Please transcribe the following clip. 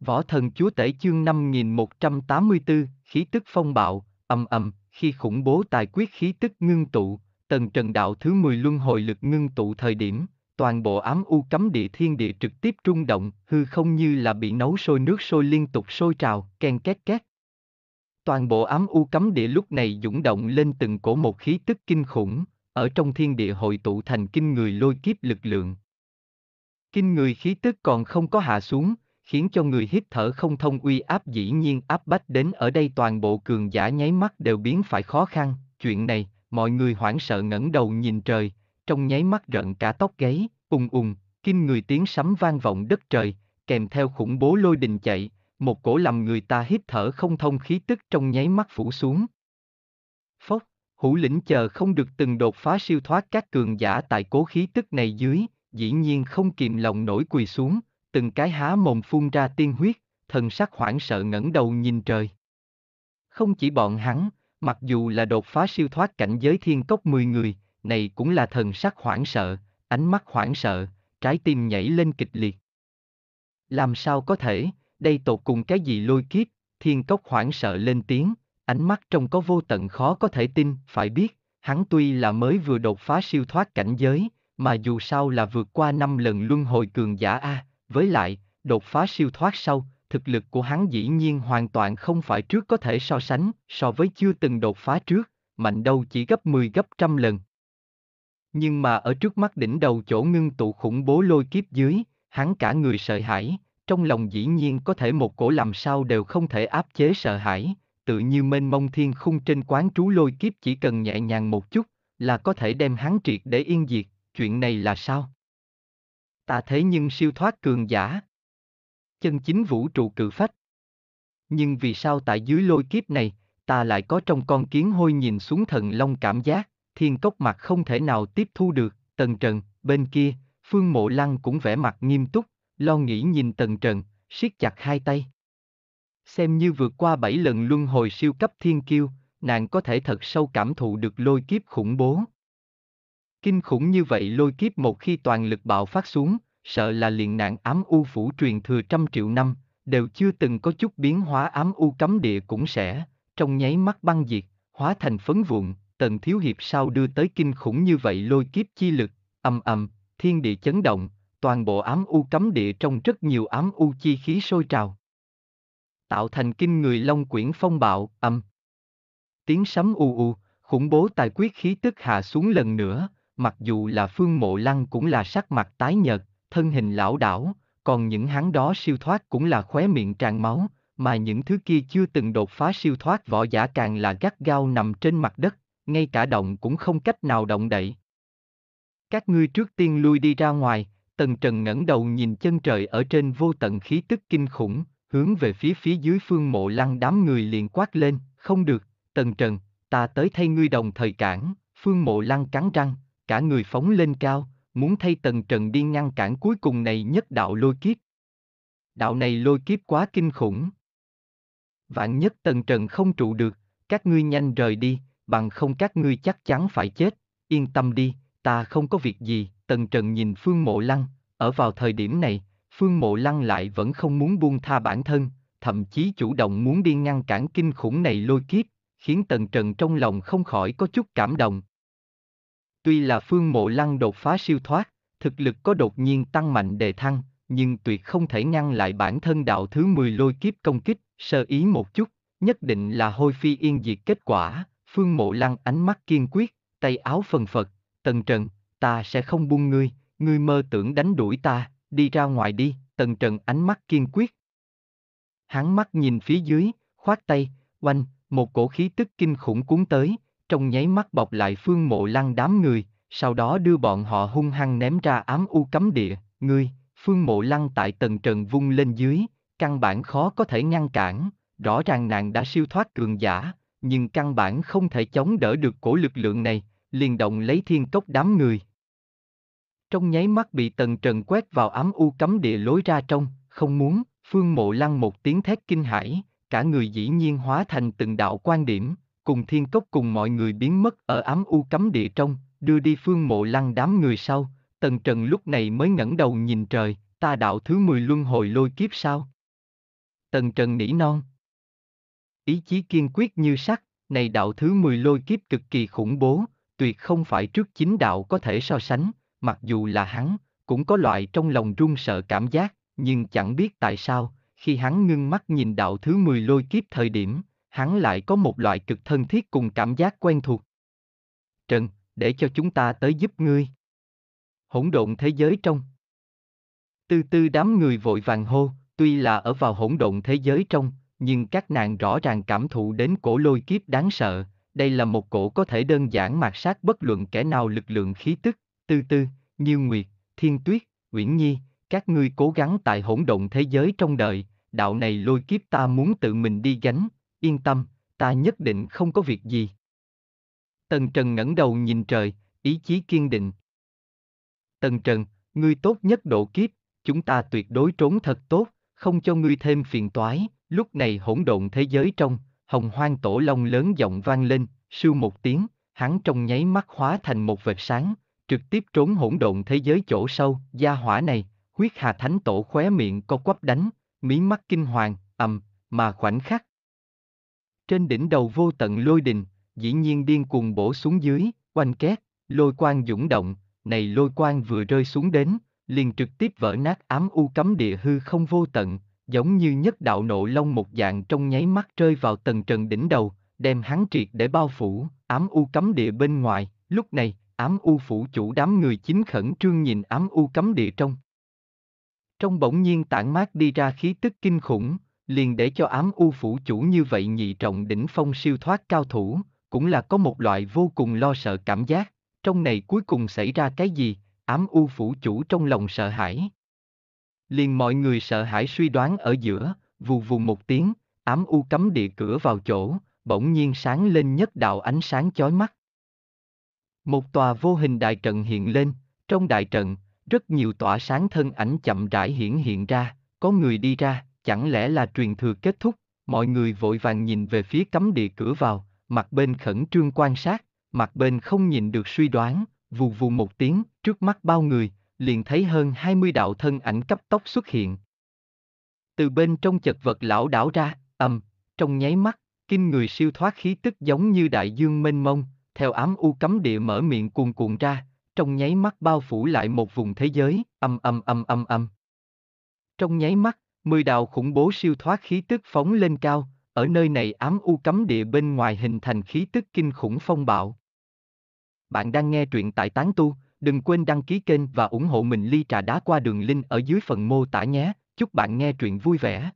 Võ thần chúa tể chương 5184, khí tức phong bạo, ầm ầm, khi khủng bố tài quyết khí tức ngưng tụ, tần trần đạo thứ 10 luân hồi lực ngưng tụ thời điểm, toàn bộ ám u cấm địa thiên địa trực tiếp rung động, hư không như là bị nấu sôi nước sôi liên tục sôi trào, ken két két. Toàn bộ ám u cấm địa lúc này dũng động lên từng cổ một khí tức kinh khủng, ở trong thiên địa hội tụ thành kinh người lôi kiếp lực lượng. Kinh người khí tức còn không có hạ xuống, khiến cho người hít thở không thông uy áp dĩ nhiên áp bách đến ở đây toàn bộ cường giả nháy mắt đều biến phải khó khăn, chuyện này, mọi người hoảng sợ ngẩng đầu nhìn trời, trong nháy mắt rợn cả tóc gáy, ùng ùng, kim người tiếng sấm vang vọng đất trời, kèm theo khủng bố lôi đình chạy, một cổ làm người ta hít thở không thông khí tức trong nháy mắt phủ xuống. Phốc, hữu lĩnh chờ không được từng đột phá siêu thoát các cường giả tại cố khí tức này dưới, dĩ nhiên không kìm lòng nổi quỳ xuống, từng cái há mồm phun ra tiên huyết, thần sắc hoảng sợ ngẩng đầu nhìn trời. Không chỉ bọn hắn, mặc dù là đột phá siêu thoát cảnh giới thiên cốc 10 người, này cũng là thần sắc hoảng sợ, ánh mắt hoảng sợ, trái tim nhảy lên kịch liệt. Làm sao có thể, đây tột cùng cái gì lôi kiếp, thiên cốc hoảng sợ lên tiếng, ánh mắt trong có vô tận khó có thể tin, phải biết, hắn tuy là mới vừa đột phá siêu thoát cảnh giới, mà dù sao là vượt qua năm lần luân hồi cường giả A. Với lại, đột phá siêu thoát sau, thực lực của hắn dĩ nhiên hoàn toàn không phải trước có thể so sánh, so với chưa từng đột phá trước, mạnh đâu chỉ gấp 10 gấp trăm lần. Nhưng mà ở trước mắt đỉnh đầu chỗ ngưng tụ khủng bố lôi kiếp dưới, hắn cả người sợ hãi, trong lòng dĩ nhiên có thể một cổ làm sao đều không thể áp chế sợ hãi, tự như mênh mông thiên khung trên quán trú lôi kiếp chỉ cần nhẹ nhàng một chút, là có thể đem hắn triệt để yên diệt, chuyện này là sao? ta thế nhưng siêu thoát cường giả. Chân chính vũ trụ cự phách. Nhưng vì sao tại dưới lôi kiếp này, ta lại có trong con kiến hôi nhìn xuống thần long cảm giác, thiên cốc mặt không thể nào tiếp thu được, tần trần, bên kia, phương mộ lăng cũng vẻ mặt nghiêm túc, lo nghĩ nhìn tần trần, siết chặt hai tay. Xem như vượt qua bảy lần luân hồi siêu cấp thiên kiêu, nàng có thể thật sâu cảm thụ được lôi kiếp khủng bố. Kinh khủng như vậy lôi kiếp một khi toàn lực bạo phát xuống, sợ là liền nạn ám u phủ truyền thừa trăm triệu năm, đều chưa từng có chút biến hóa ám u cấm địa cũng sẽ, trong nháy mắt băng diệt, hóa thành phấn vụn, tần thiếu hiệp sao đưa tới kinh khủng như vậy lôi kiếp chi lực, âm âm, thiên địa chấn động, toàn bộ ám u cấm địa trong rất nhiều ám u chi khí sôi trào. Tạo thành kinh người long quyển phong bạo, âm. Tiếng sấm u u, khủng bố tài quyết khí tức hạ xuống lần nữa, mặc dù là phương mộ lăng cũng là sắc mặt tái nhợt, thân hình lão đảo, còn những hắn đó siêu thoát cũng là khóe miệng tràn máu, mà những thứ kia chưa từng đột phá siêu thoát võ giả càng là gắt gao nằm trên mặt đất, ngay cả động cũng không cách nào động đậy. Các ngươi trước tiên lui đi ra ngoài, Tần Trần ngẩng đầu nhìn chân trời ở trên vô tận khí tức kinh khủng, hướng về phía phía dưới phương mộ lăng đám người liền quát lên, không được, Tần Trần, ta tới thay ngươi đồng thời cản, phương mộ lăng cắn răng, cả người phóng lên cao, muốn thay tần trần đi ngăn cản cuối cùng này nhất đạo lôi kiếp. Đạo này lôi kiếp quá kinh khủng. Vạn nhất tần trần không trụ được, các ngươi nhanh rời đi, bằng không các ngươi chắc chắn phải chết, yên tâm đi, ta không có việc gì, tần trần nhìn phương mộ lăng, ở vào thời điểm này, phương mộ lăng lại vẫn không muốn buông tha bản thân, thậm chí chủ động muốn đi ngăn cản kinh khủng này lôi kiếp, khiến tần trần trong lòng không khỏi có chút cảm động, Tuy là phương mộ lăng đột phá siêu thoát, thực lực có đột nhiên tăng mạnh đề thăng, nhưng tuyệt không thể ngăn lại bản thân đạo thứ 10 lôi kiếp công kích, sơ ý một chút, nhất định là hôi phi yên diệt kết quả, phương mộ lăng ánh mắt kiên quyết, tay áo phần phật, tần trần, ta sẽ không buông ngươi, ngươi mơ tưởng đánh đuổi ta, đi ra ngoài đi, tần trần ánh mắt kiên quyết. Hắn mắt nhìn phía dưới, khoát tay, oanh, một cổ khí tức kinh khủng cuốn tới, trong nháy mắt bọc lại phương mộ lăng đám người, sau đó đưa bọn họ hung hăng ném ra ám u cấm địa, ngươi, phương mộ lăng tại tầng trần vung lên dưới, căn bản khó có thể ngăn cản, rõ ràng nàng đã siêu thoát cường giả, nhưng căn bản không thể chống đỡ được cổ lực lượng này, liền động lấy thiên cốc đám người. Trong nháy mắt bị tầng trần quét vào ám u cấm địa lối ra trong, không muốn, phương mộ lăng một tiếng thét kinh hãi, cả người dĩ nhiên hóa thành từng đạo quan điểm, cùng thiên cốc cùng mọi người biến mất ở ám u cấm địa trong, đưa đi phương mộ lăng đám người sau, tần trần lúc này mới ngẩng đầu nhìn trời, ta đạo thứ 10 luân hồi lôi kiếp sao? Tần trần nỉ non. Ý chí kiên quyết như sắt, này đạo thứ 10 lôi kiếp cực kỳ khủng bố, tuyệt không phải trước chính đạo có thể so sánh, mặc dù là hắn, cũng có loại trong lòng run sợ cảm giác, nhưng chẳng biết tại sao, khi hắn ngưng mắt nhìn đạo thứ 10 lôi kiếp thời điểm, hắn lại có một loại cực thân thiết cùng cảm giác quen thuộc. Trần, để cho chúng ta tới giúp ngươi. Hỗn độn thế giới trong. Từ từ đám người vội vàng hô, tuy là ở vào hỗn độn thế giới trong, nhưng các nàng rõ ràng cảm thụ đến cổ lôi kiếp đáng sợ, đây là một cổ có thể đơn giản mạt sát bất luận kẻ nào lực lượng khí tức, từ từ, như nguyệt, thiên tuyết, uyển nhi, các ngươi cố gắng tại hỗn độn thế giới trong đời, đạo này lôi kiếp ta muốn tự mình đi gánh, yên tâm, ta nhất định không có việc gì. Tần Trần ngẩng đầu nhìn trời, ý chí kiên định. Tần Trần, ngươi tốt nhất độ kiếp, chúng ta tuyệt đối trốn thật tốt, không cho ngươi thêm phiền toái. Lúc này hỗn độn thế giới trong, hồng hoang tổ long lớn giọng vang lên, sưu một tiếng, hắn trong nháy mắt hóa thành một vệt sáng, trực tiếp trốn hỗn độn thế giới chỗ sâu, gia hỏa này, huyết hà thánh tổ khóe miệng co quắp đánh, mí mắt kinh hoàng, ầm, mà khoảnh khắc, trên đỉnh đầu vô tận lôi đình, dĩ nhiên điên cuồng bổ xuống dưới, quanh két, lôi quang dũng động, này lôi quang vừa rơi xuống đến, liền trực tiếp vỡ nát ám u cấm địa hư không vô tận, giống như nhất đạo nộ long một dạng trong nháy mắt rơi vào tầng trần đỉnh đầu, đem hắn triệt để bao phủ, ám u cấm địa bên ngoài, lúc này, ám u phủ chủ đám người chính khẩn trương nhìn ám u cấm địa trong. Trong bỗng nhiên tản mát đi ra khí tức kinh khủng, liền để cho ám u phủ chủ như vậy nhị trọng đỉnh phong siêu thoát cao thủ, cũng là có một loại vô cùng lo sợ cảm giác, trong này cuối cùng xảy ra cái gì, ám u phủ chủ trong lòng sợ hãi. Liền mọi người sợ hãi suy đoán ở giữa, vù vù một tiếng, ám u cấm địa cửa vào chỗ, bỗng nhiên sáng lên nhất đạo ánh sáng chói mắt. Một tòa vô hình đại trận hiện lên, trong đại trận, rất nhiều tỏa sáng thân ảnh chậm rãi hiển hiện ra, có người đi ra, Chẳng lẽ là truyền thừa kết thúc, mọi người vội vàng nhìn về phía cấm địa cửa vào, mặt bên khẩn trương quan sát, mặt bên không nhìn được suy đoán, vù vù một tiếng, trước mắt bao người, liền thấy hơn 20 đạo thân ảnh cấp tốc xuất hiện. Từ bên trong chật vật lão đảo ra, ầm, trong nháy mắt, kinh người siêu thoát khí tức giống như đại dương mênh mông, theo ám u cấm địa mở miệng cuồn cuộn ra, trong nháy mắt bao phủ lại một vùng thế giới, âm âm âm âm âm. Trong nháy mắt, mười đạo khủng bố siêu thoát khí tức phóng lên cao, ở nơi này ám u cấm địa bên ngoài hình thành khí tức kinh khủng phong bạo. Bạn đang nghe truyện tại Tán Tu, đừng quên đăng ký kênh và ủng hộ mình ly trà đá qua đường link ở dưới phần mô tả nhé, chúc bạn nghe truyện vui vẻ.